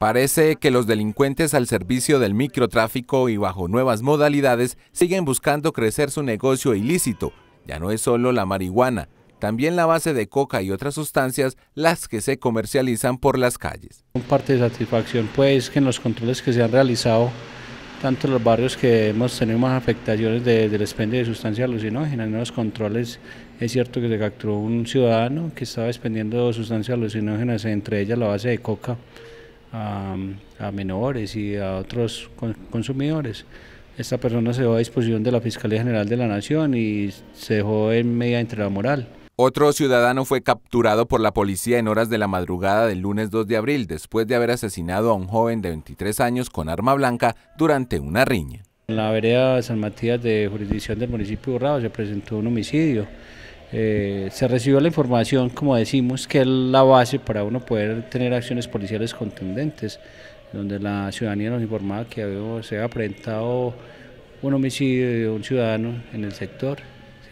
Parece que los delincuentes al servicio del microtráfico y bajo nuevas modalidades siguen buscando crecer su negocio ilícito. Ya no es solo la marihuana, también la base de coca y otras sustancias las que se comercializan por las calles. Un parte de satisfacción pues que en los controles que se han realizado, tanto en los barrios que hemos tenido más afectaciones de, del expendio de sustancias alucinógenas, en los controles es cierto que se capturó un ciudadano que estaba expendiendo sustancias alucinógenas, entre ellas la base de coca, a, menores y a otros consumidores. Esta persona se dejó a disposición de la Fiscalía General de la Nación y se dejó en media entre moral. Otro ciudadano fue capturado por la policía en horas de la madrugada del lunes 2 de abril después de haber asesinado a un joven de 23 años con arma blanca durante una riña. En la vereda San Matías de jurisdicción del municipio de Urrao se presentó un homicidio. Eh, se recibió la información, como decimos, que es la base para uno poder tener acciones policiales contundentes, donde la ciudadanía nos informaba que se había presentado un homicidio de un ciudadano en el sector,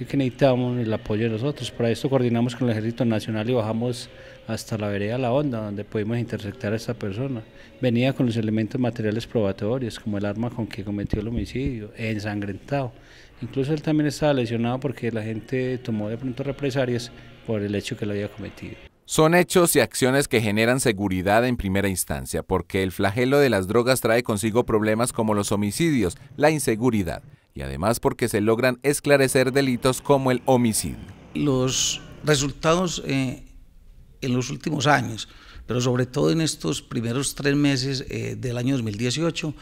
que necesitábamos el apoyo de nosotros. Para esto coordinamos con el Ejército Nacional y bajamos hasta la vereda La Onda, donde pudimos interceptar a esta persona. Venía con los elementos materiales probatorios, como el arma con que cometió el homicidio, ensangrentado. Incluso él también estaba lesionado porque la gente tomó de pronto represalias por el hecho que lo había cometido. Son hechos y acciones que generan seguridad en primera instancia, porque el flagelo de las drogas trae consigo problemas como los homicidios, la inseguridad, y además porque se logran esclarecer delitos como el homicidio. Los resultados eh, en los últimos años, pero sobre todo en estos primeros tres meses eh, del año 2018,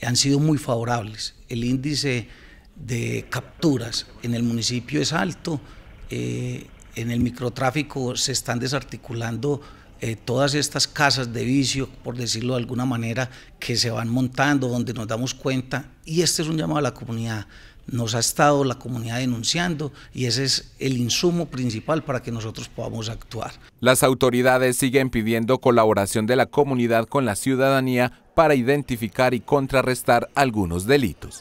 han sido muy favorables. El índice de capturas en el municipio es alto, eh, en el microtráfico se están desarticulando eh, todas estas casas de vicio, por decirlo de alguna manera, que se van montando, donde nos damos cuenta, y este es un llamado a la comunidad, nos ha estado la comunidad denunciando y ese es el insumo principal para que nosotros podamos actuar. Las autoridades siguen pidiendo colaboración de la comunidad con la ciudadanía para identificar y contrarrestar algunos delitos.